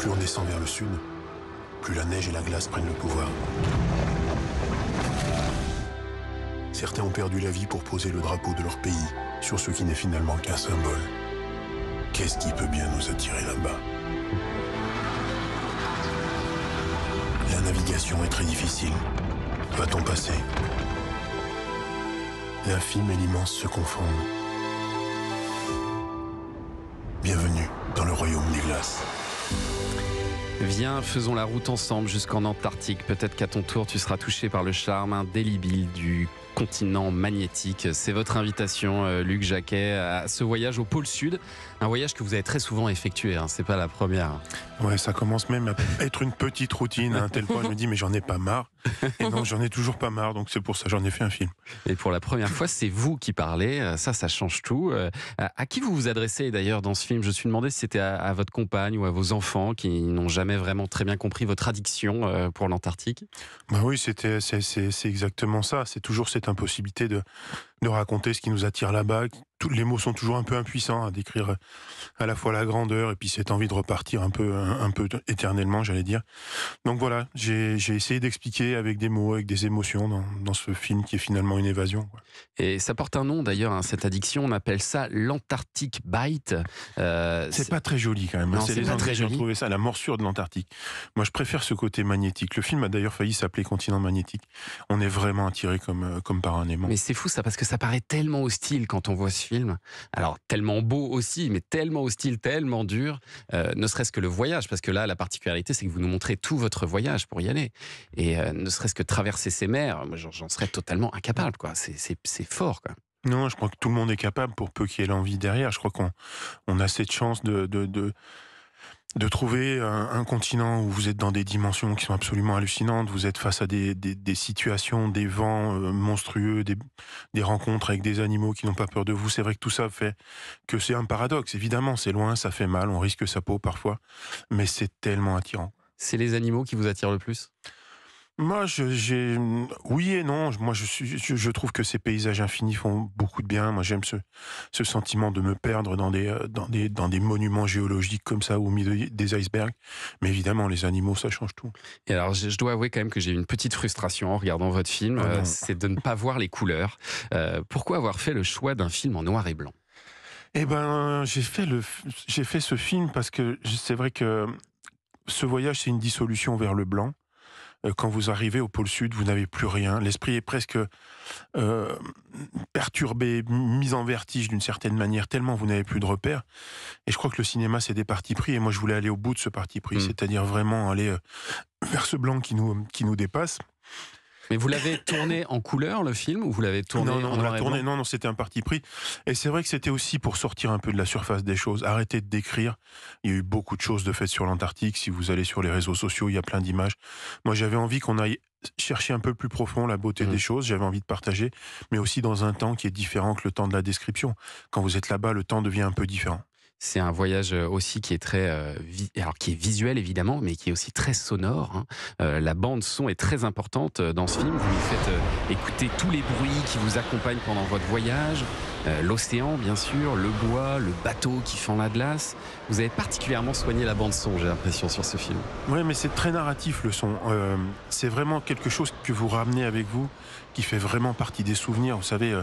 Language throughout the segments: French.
Plus on descend vers le sud, plus la neige et la glace prennent le pouvoir. Certains ont perdu la vie pour poser le drapeau de leur pays sur ce qui n'est finalement qu'un symbole. Qu'est-ce qui peut bien nous attirer là-bas La navigation est très difficile. Va-t-on passer L'infime et l'immense se confondent. Bienvenue dans le royaume des glaces. Viens, faisons la route ensemble jusqu'en Antarctique. Peut-être qu'à ton tour, tu seras touché par le charme indélébile du continent magnétique. C'est votre invitation, euh, Luc Jacquet, à ce voyage au pôle Sud. Un voyage que vous avez très souvent effectué, hein, c'est pas la première. Ouais, ça commence même à être une petite routine. À un hein. tel point, je me dis, mais j'en ai pas marre. Et donc j'en ai toujours pas marre, donc c'est pour ça j'en ai fait un film. Et pour la première fois, c'est vous qui parlez, euh, ça, ça change tout. Euh, à qui vous vous adressez d'ailleurs dans ce film Je me suis demandé si c'était à, votre compagne ou à vos enfants qui n'ont jamais vraiment très bien compris votre addiction euh, pour l'Antarctique. Bah oui, c'était, c'est, exactement ça. C'est toujours cette impossibilité de, de raconter ce qui nous attire là-bas, les mots sont toujours un peu impuissants à hein, décrire euh, à la fois la grandeur et puis cette envie de repartir un peu, un, peu éternellement, j'allais dire. Donc voilà, j'ai essayé d'expliquer avec des mots, avec des émotions dans, dans, ce film qui est finalement une évasion. Et ça porte un nom d'ailleurs, hein, cette addiction, on appelle ça l'Antarctic Bite. Euh, c'est pas très joli quand même. Hein. C'est les pas très joli. trouvé ça, la morsure de l'Antarctique. Moi je préfère ce côté magnétique. Le film a d'ailleurs failli s'appeler Continent magnétique. On est vraiment attiré comme, euh, comme par un aimant. Mais c'est fou ça, parce que ça paraît tellement hostile quand on voit ce film. Alors, tellement beau aussi, mais tellement hostile, tellement dur, euh, ne serait-ce que le voyage, parce que là, la particularité, c'est que vous nous montrez tout votre voyage pour y aller. Et euh, ne serait-ce que traverser ces mers, j'en serais totalement incapable, quoi. C'est fort, Non, je crois que tout le monde est capable pour peu qu'il ait l'envie derrière. Je crois qu'on on a cette chance de, de de trouver un, continent où vous êtes dans des dimensions qui sont absolument hallucinantes, vous êtes face à des, situations, des vents euh, monstrueux, des, des, rencontres avec des animaux qui n'ont pas peur de vous. C'est vrai que tout ça fait que c'est un paradoxe. Évidemment, c'est loin, ça fait mal, on risque sa peau parfois, mais c'est tellement attirant. C'est les animaux qui vous attirent le plus moi, j'ai oui et non. Moi, je, suis, je, trouve que ces paysages infinis font beaucoup de bien. Moi, j'aime ce, sentiment de me perdre dans des, euh, dans des, dans des monuments géologiques comme ça, au milieu des icebergs. Mais évidemment, les animaux, ça change tout. Et alors, je, dois avouer quand même que j'ai une petite frustration en regardant votre film. Ah euh, c'est de ne pas voir les couleurs. Euh, pourquoi avoir fait le choix d'un film en noir et blanc Eh ben, j'ai fait le, j'ai fait ce film parce que c'est vrai que ce voyage, c'est une dissolution vers le blanc. Euh, quand vous arrivez au pôle sud, vous n'avez plus rien. L'esprit est presque euh, perturbé, mis en vertige d'une certaine manière, tellement vous n'avez plus de repères. Et je crois que le cinéma, c'est des partis pris. Et moi, je voulais aller au bout de ce parti pris, mmh. c'est-à-dire vraiment aller euh, vers ce blanc qui nous, qui nous dépasse. Mais vous l'avez tourné en couleur, le film, ou vous l'avez tourné non, non, non, c'était un parti pris. Et c'est vrai que c'était aussi pour sortir un peu de la surface des choses, arrêter de décrire. Il y a eu beaucoup de choses de faites sur l'Antarctique. Si vous allez sur les réseaux sociaux, il y a plein d'images. Moi, j'avais envie qu'on aille chercher un peu plus profond la beauté mm. des choses, j'avais envie de partager, mais aussi dans un temps qui est différent que le temps de la description. Quand vous êtes là-bas, le temps devient un peu différent. C'est un voyage euh, aussi qui est très, euh, alors qui est visuel évidemment, mais qui est aussi très sonore. Hein. Euh, la bande son est très importante dans ce film. Vous faites écouter tous les bruits qui vous accompagnent pendant votre voyage. L'océan, bien sûr, le bois, le bateau qui fend la glace. Vous avez particulièrement soigné la bande son, j'ai l'impression, sur ce film. Oui, mais c'est très narratif le son. c'est vraiment quelque chose que vous ramenez avec vous, qui fait vraiment partie des souvenirs. Vous savez,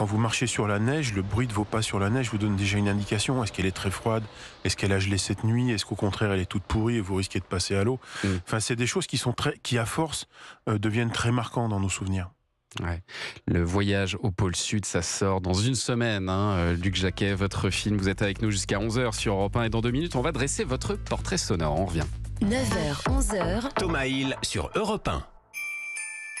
quand vous marchez sur la neige, le bruit de vos pas sur la neige vous donne déjà une indication. Est-ce qu'elle est très froide Est-ce qu'elle a gelé cette nuit Est-ce qu'au contraire elle est toute pourrie et vous risquez de passer à l'eau mm. Enfin, c'est des choses qui sont très, qui à force euh, deviennent très marquantes dans nos souvenirs. Ouais. Le voyage au pôle Sud, ça sort dans une semaine. Hein. Euh, Luc Jacquet, votre film, vous êtes avec nous jusqu'à 11h sur Europe 1 et dans deux minutes, on va dresser votre portrait sonore. On revient. 9h, 11h. Thomas Hill sur Europe 1.